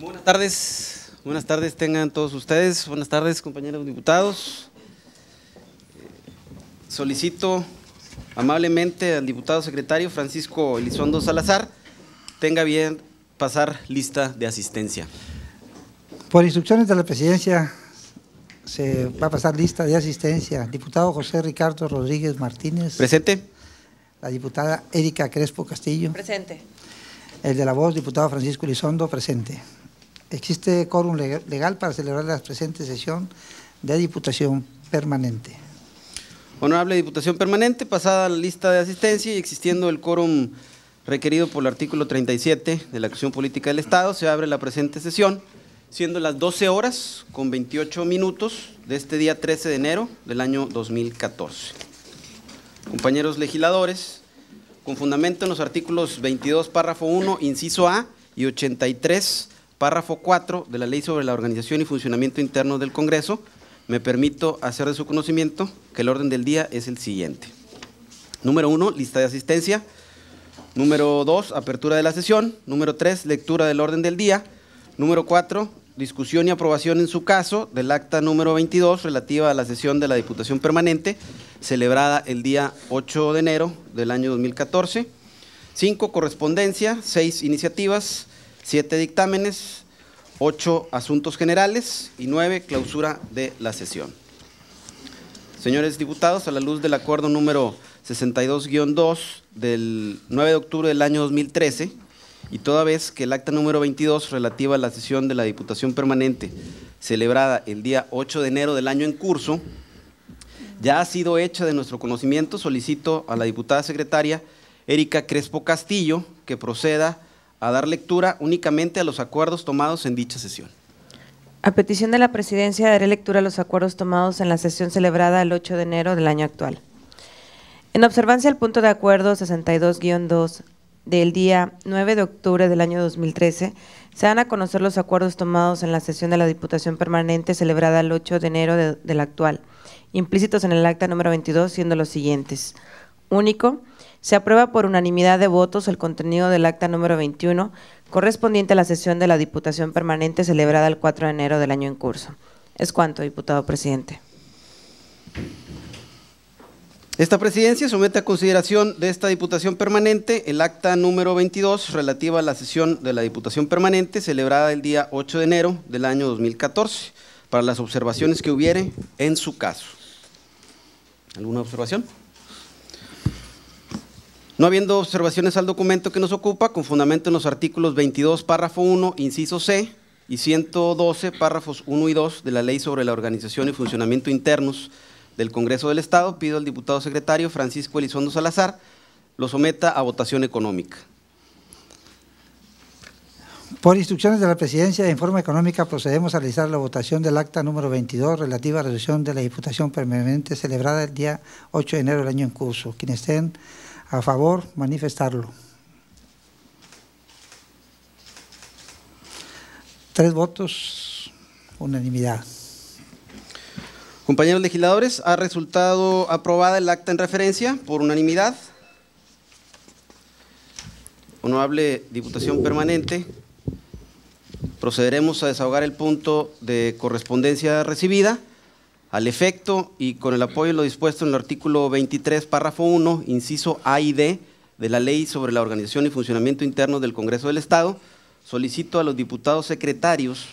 Buenas tardes, buenas tardes tengan todos ustedes, buenas tardes compañeros diputados. Eh, solicito amablemente al diputado secretario Francisco Elizondo Salazar tenga bien pasar lista de asistencia. Por instrucciones de la presidencia se va a pasar lista de asistencia. Diputado José Ricardo Rodríguez Martínez. Presente. La diputada Erika Crespo Castillo. Presente. El de la voz, diputado Francisco Elizondo, presente existe quórum legal para celebrar la presente sesión de Diputación Permanente. Honorable Diputación Permanente, pasada la lista de asistencia y existiendo el quórum requerido por el artículo 37 de la acción política del Estado, se abre la presente sesión, siendo las 12 horas con 28 minutos de este día 13 de enero del año 2014. Compañeros legisladores, con fundamento en los artículos 22, párrafo 1, inciso A y 83, párrafo 4 de la Ley sobre la Organización y Funcionamiento Interno del Congreso, me permito hacer de su conocimiento que el orden del día es el siguiente. Número 1, lista de asistencia. Número 2, apertura de la sesión. Número 3, lectura del orden del día. Número 4, discusión y aprobación en su caso del acta número 22 relativa a la sesión de la Diputación Permanente celebrada el día 8 de enero del año 2014. 5, correspondencia. 6, iniciativas siete dictámenes, ocho asuntos generales y nueve clausura de la sesión. Señores diputados, a la luz del acuerdo número 62-2 del 9 de octubre del año 2013, y toda vez que el acta número 22 relativa a la sesión de la Diputación Permanente celebrada el día 8 de enero del año en curso, ya ha sido hecha de nuestro conocimiento, solicito a la diputada secretaria Erika Crespo Castillo que proceda a dar lectura únicamente a los acuerdos tomados en dicha sesión. A petición de la Presidencia, daré lectura a los acuerdos tomados en la sesión celebrada el 8 de enero del año actual. En observancia del punto de acuerdo 62-2 del día 9 de octubre del año 2013, se dan a conocer los acuerdos tomados en la sesión de la Diputación Permanente celebrada el 8 de enero del actual, implícitos en el acta número 22, siendo los siguientes único, se aprueba por unanimidad de votos el contenido del acta número 21 correspondiente a la sesión de la Diputación Permanente celebrada el 4 de enero del año en curso. Es cuanto, diputado presidente. Esta presidencia somete a consideración de esta Diputación Permanente el acta número 22 relativa a la sesión de la Diputación Permanente celebrada el día 8 de enero del año 2014 para las observaciones que hubiere en su caso. ¿Alguna observación? No habiendo observaciones al documento que nos ocupa, con fundamento en los artículos 22, párrafo 1, inciso C, y 112, párrafos 1 y 2 de la Ley sobre la Organización y Funcionamiento Internos del Congreso del Estado, pido al diputado secretario Francisco Elizondo Salazar lo someta a votación económica. Por instrucciones de la Presidencia de forma económica procedemos a realizar la votación del acta número 22 relativa a la resolución de la Diputación Permanente celebrada el día 8 de enero del año en curso. Quienes estén a favor, manifestarlo. Tres votos, unanimidad. Compañeros legisladores, ha resultado aprobada el acta en referencia por unanimidad. Honorable Diputación Permanente, procederemos a desahogar el punto de correspondencia recibida al efecto y con el apoyo de lo dispuesto en el artículo 23, párrafo 1, inciso A y D de la Ley sobre la Organización y Funcionamiento Interno del Congreso del Estado, solicito a los diputados secretarios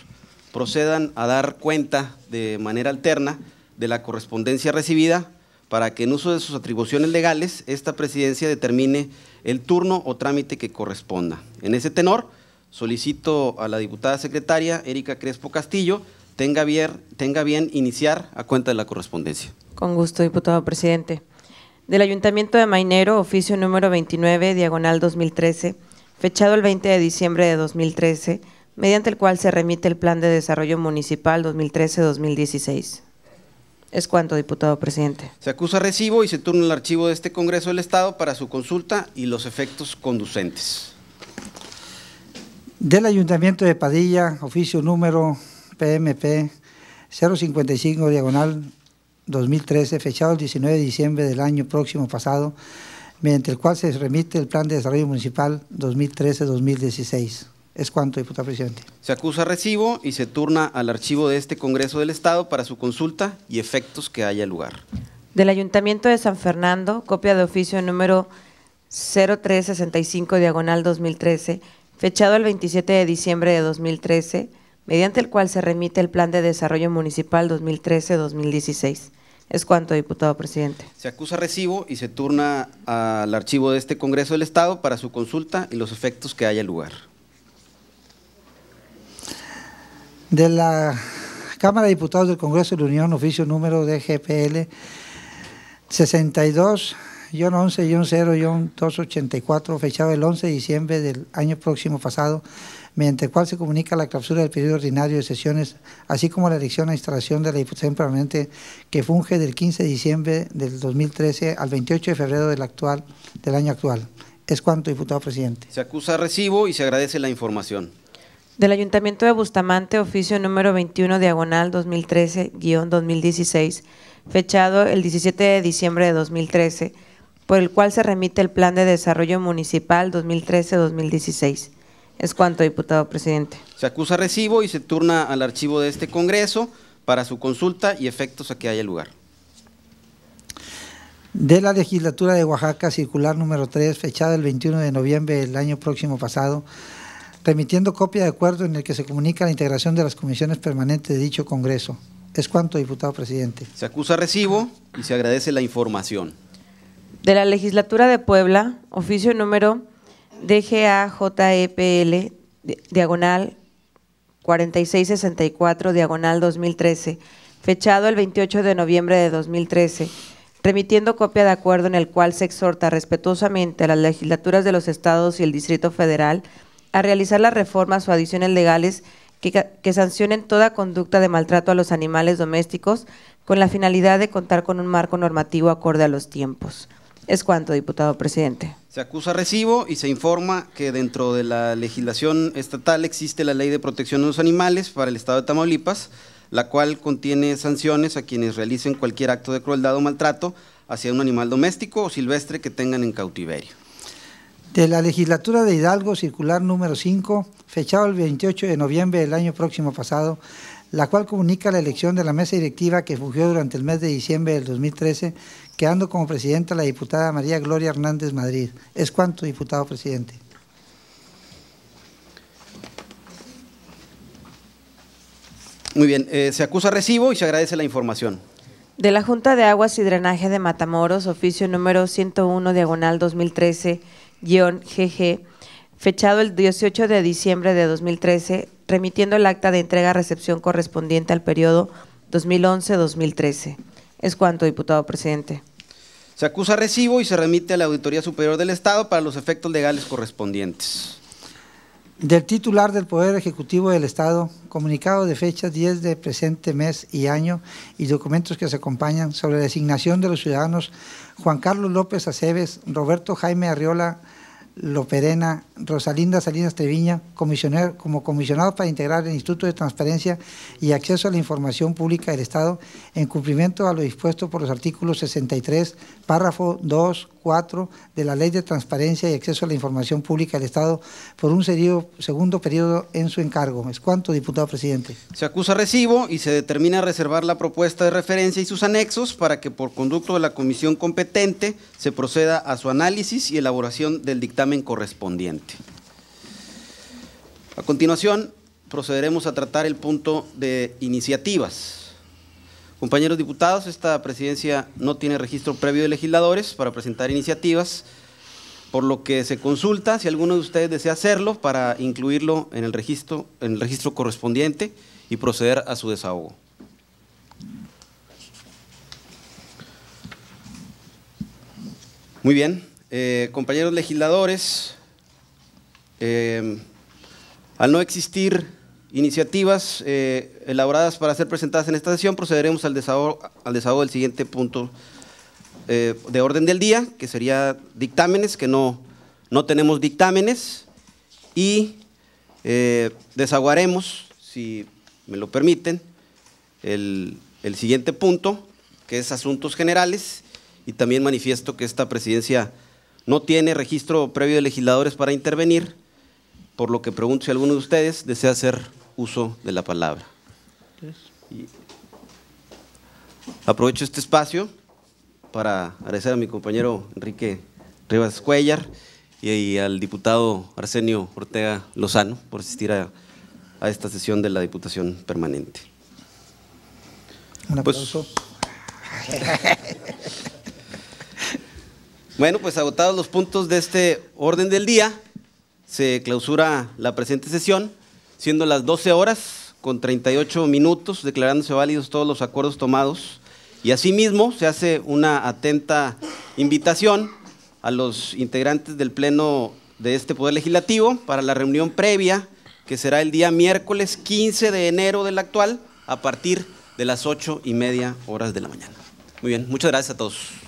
procedan a dar cuenta de manera alterna de la correspondencia recibida para que en uso de sus atribuciones legales esta presidencia determine el turno o trámite que corresponda. En ese tenor, solicito a la diputada secretaria Erika Crespo Castillo tenga bien, tenga bien iniciar a cuenta de la correspondencia. Con gusto, diputado presidente. Del Ayuntamiento de Mainero, oficio número 29, diagonal 2013, fechado el 20 de diciembre de 2013, mediante el cual se remite el Plan de Desarrollo Municipal 2013-2016. Es cuanto, diputado presidente. Se acusa recibo y se turna el archivo de este Congreso del Estado para su consulta y los efectos conducentes del Ayuntamiento de Padilla, oficio número PMP 055 diagonal 2013, fechado el 19 de diciembre del año próximo pasado, mediante el cual se remite el Plan de Desarrollo Municipal 2013-2016. Es cuanto, diputado presidente. Se acusa recibo y se turna al archivo de este Congreso del Estado para su consulta y efectos que haya lugar. Del Ayuntamiento de San Fernando, copia de oficio número 0365 diagonal 2013 fechado el 27 de diciembre de 2013, mediante el cual se remite el Plan de Desarrollo Municipal 2013-2016. Es cuanto, diputado presidente. Se acusa recibo y se turna al archivo de este Congreso del Estado para su consulta y los efectos que haya lugar. De la Cámara de Diputados del Congreso de la Unión, oficio número DGPL 62 John 11, 0, 284, fechado el 11 de diciembre del año próximo pasado, mediante el cual se comunica la clausura del periodo ordinario de sesiones, así como la elección a e instalación de la Diputación Permanente que funge del 15 de diciembre del 2013 al 28 de febrero del, actual, del año actual. Es cuanto, diputado presidente. Se acusa recibo y se agradece la información. Del Ayuntamiento de Bustamante, oficio número 21, diagonal 2013-2016, fechado el 17 de diciembre de 2013 por el cual se remite el Plan de Desarrollo Municipal 2013-2016. Es cuanto, diputado presidente. Se acusa recibo y se turna al archivo de este Congreso para su consulta y efectos a que haya lugar. De la legislatura de Oaxaca, circular número 3, fechada el 21 de noviembre del año próximo pasado, remitiendo copia de acuerdo en el que se comunica la integración de las comisiones permanentes de dicho Congreso. Es cuanto, diputado presidente. Se acusa recibo y se agradece la información de la legislatura de Puebla, oficio número DGAJEPL, diagonal 4664, diagonal 2013, fechado el 28 de noviembre de 2013, remitiendo copia de acuerdo en el cual se exhorta respetuosamente a las legislaturas de los estados y el Distrito Federal a realizar las reformas o adiciones legales que, que, sancionen toda conducta de maltrato a los animales domésticos con la finalidad de contar con un marco normativo acorde a los tiempos. ¿Es cuanto, diputado presidente? Se acusa recibo y se informa que dentro de la legislación estatal existe la Ley de Protección de los Animales para el Estado de Tamaulipas, la cual contiene sanciones a quienes realicen cualquier acto de crueldad o maltrato hacia un animal doméstico o silvestre que tengan en cautiverio. De la legislatura de Hidalgo, circular número 5, fechado el 28 de noviembre del año próximo pasado, la cual comunica la elección de la mesa directiva que fugió durante el mes de diciembre del 2013, quedando como presidenta la diputada María Gloria Hernández Madrid. ¿Es cuánto, diputado presidente? Muy bien, eh, se acusa recibo y se agradece la información. De la Junta de Aguas y Drenaje de Matamoros, oficio número 101, diagonal 2013-GG, fechado el 18 de diciembre de 2013, remitiendo el acta de entrega-recepción correspondiente al periodo 2011-2013. Es cuanto, diputado presidente. Se acusa recibo y se remite a la Auditoría Superior del Estado para los efectos legales correspondientes. Del titular del Poder Ejecutivo del Estado, comunicado de fecha 10 de presente mes y año y documentos que se acompañan sobre la designación de los ciudadanos Juan Carlos López Aceves, Roberto Jaime Arriola, lo Perena Rosalinda Salinas Treviña, comisioner, como comisionado para integrar el Instituto de Transparencia y Acceso a la Información Pública del Estado, en cumplimiento a lo dispuesto por los artículos 63, párrafo 2, de la Ley de Transparencia y Acceso a la Información Pública del Estado por un serio, segundo periodo en su encargo. Es cuanto, diputado presidente. Se acusa recibo y se determina reservar la propuesta de referencia y sus anexos para que por conducto de la comisión competente se proceda a su análisis y elaboración del dictamen correspondiente. A continuación, procederemos a tratar el punto de iniciativas. Compañeros diputados, esta presidencia no tiene registro previo de legisladores para presentar iniciativas, por lo que se consulta si alguno de ustedes desea hacerlo para incluirlo en el registro, el registro correspondiente y proceder a su desahogo. Muy bien, eh, compañeros legisladores, eh, al no existir iniciativas eh, elaboradas para ser presentadas en esta sesión, procederemos al desahogo, al desahogo del siguiente punto eh, de orden del día, que sería dictámenes, que no, no tenemos dictámenes, y eh, desaguaremos, si me lo permiten, el siguiente punto, que es asuntos generales, y también manifiesto que esta presidencia no tiene registro previo de legisladores para intervenir por lo que pregunto si alguno de ustedes desea hacer uso de la palabra. aprovecho este espacio para agradecer a mi compañero Enrique Rivas Cuellar y al diputado Arsenio Ortega Lozano por asistir a, esta sesión de la Diputación Permanente. Pues, bueno, pues agotados los puntos de este orden del día, se clausura la presente sesión, siendo las 12 horas con 38 minutos, declarándose válidos todos los acuerdos tomados. Y asimismo se hace una atenta invitación a los integrantes del Pleno de este Poder Legislativo para la reunión previa que será el día miércoles 15 de enero del actual a partir de las 8 y media horas de la mañana. Muy bien, muchas gracias a todos.